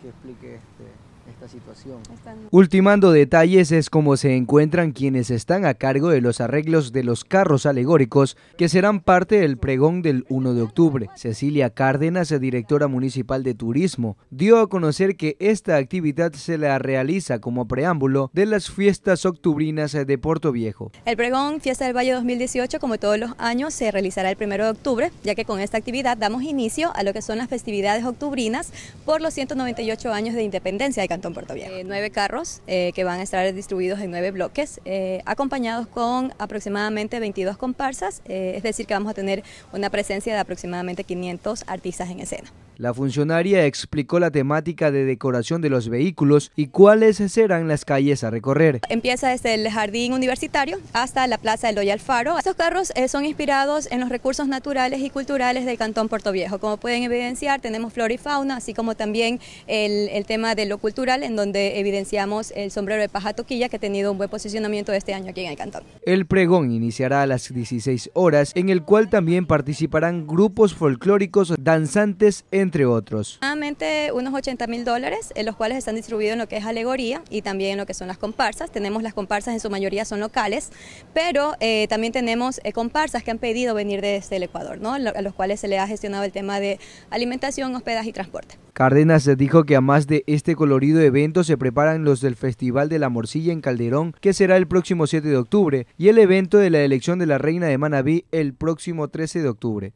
que explique este, esta situación. Ultimando detalles es cómo se encuentran quienes están a cargo de los arreglos de los carros alegóricos que serán parte del pregón del 1 de octubre. Cecilia Cárdenas, directora municipal de turismo, dio a conocer que esta actividad se la realiza como preámbulo de las fiestas octubrinas de Puerto Viejo. El pregón Fiesta del Valle 2018, como todos los años, se realizará el 1 de octubre, ya que con esta actividad damos inicio a lo que son las festividades octubrinas por los 198 años de independencia de Canadá. Eh, nueve carros eh, que van a estar distribuidos en nueve bloques, eh, acompañados con aproximadamente 22 comparsas, es decir que vamos a tener una presencia de aproximadamente 500 artistas en escena. La funcionaria explicó la temática de decoración de los vehículos y cuáles serán las calles a recorrer. Empieza desde el jardín universitario hasta la plaza del Loyal Faro. Estos carros eh, son inspirados en los recursos naturales y culturales del Cantón Puerto Viejo. Como pueden evidenciar, tenemos flora y fauna, así como también el, el tema de lo cultural, en donde evidenciamos el sombrero de paja toquilla, que ha tenido un buen posicionamiento este año aquí en el Cantón. El pregón iniciará a las 16 horas, en el cual también participarán grupos folclóricos danzantes en entre otros. Nuevamente unos 80 mil dólares, en los cuales están distribuidos en lo que es alegoría y también en lo que son las comparsas. Tenemos las comparsas, en su mayoría son locales, pero eh, también tenemos eh, comparsas que han pedido venir desde el Ecuador, ¿no? a los cuales se le ha gestionado el tema de alimentación, hospedaje y transporte. Cárdenas dijo que además de este colorido evento se preparan los del Festival de la Morcilla en Calderón, que será el próximo 7 de octubre, y el evento de la elección de la Reina de Manabí el próximo 13 de octubre.